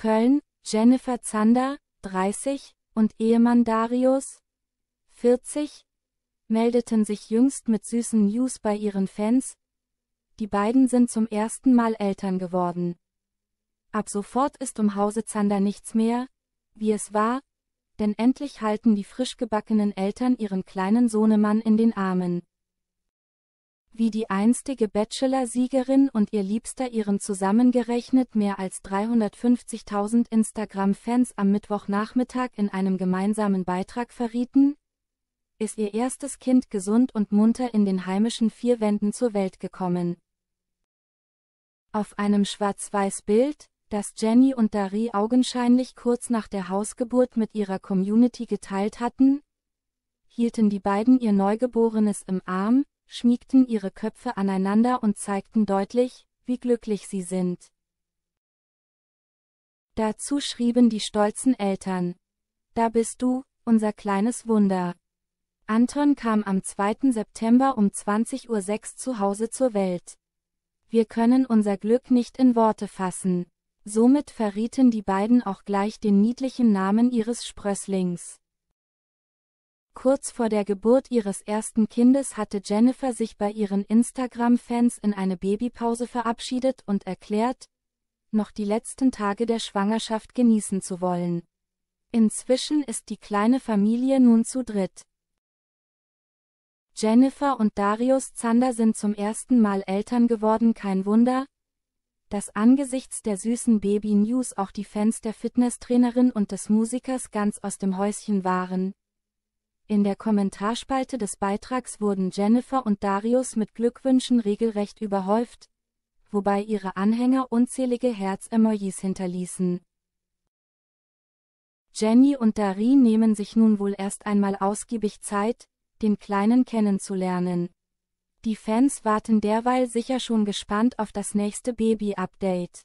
Köln, Jennifer Zander, 30, und Ehemann Darius, 40, meldeten sich jüngst mit süßen News bei ihren Fans. Die beiden sind zum ersten Mal Eltern geworden. Ab sofort ist um Hause Zander nichts mehr, wie es war, denn endlich halten die frischgebackenen Eltern ihren kleinen Sohnemann in den Armen wie die einstige Bachelor-Siegerin und ihr Liebster ihren zusammengerechnet mehr als 350.000 Instagram-Fans am Mittwochnachmittag in einem gemeinsamen Beitrag verrieten, ist ihr erstes Kind gesund und munter in den heimischen vier Wänden zur Welt gekommen. Auf einem schwarz-weiß Bild, das Jenny und Dari augenscheinlich kurz nach der Hausgeburt mit ihrer Community geteilt hatten, hielten die beiden ihr Neugeborenes im Arm, schmiegten ihre Köpfe aneinander und zeigten deutlich, wie glücklich sie sind. Dazu schrieben die stolzen Eltern. Da bist du, unser kleines Wunder. Anton kam am 2. September um 20.06 Uhr zu Hause zur Welt. Wir können unser Glück nicht in Worte fassen. Somit verrieten die beiden auch gleich den niedlichen Namen ihres Sprösslings. Kurz vor der Geburt ihres ersten Kindes hatte Jennifer sich bei ihren Instagram-Fans in eine Babypause verabschiedet und erklärt, noch die letzten Tage der Schwangerschaft genießen zu wollen. Inzwischen ist die kleine Familie nun zu dritt. Jennifer und Darius Zander sind zum ersten Mal Eltern geworden, kein Wunder, dass angesichts der süßen Baby-News auch die Fans der Fitnesstrainerin und des Musikers ganz aus dem Häuschen waren. In der Kommentarspalte des Beitrags wurden Jennifer und Darius mit Glückwünschen regelrecht überhäuft, wobei ihre Anhänger unzählige Herz-Emojis hinterließen. Jenny und Dari nehmen sich nun wohl erst einmal ausgiebig Zeit, den Kleinen kennenzulernen. Die Fans warten derweil sicher schon gespannt auf das nächste Baby-Update.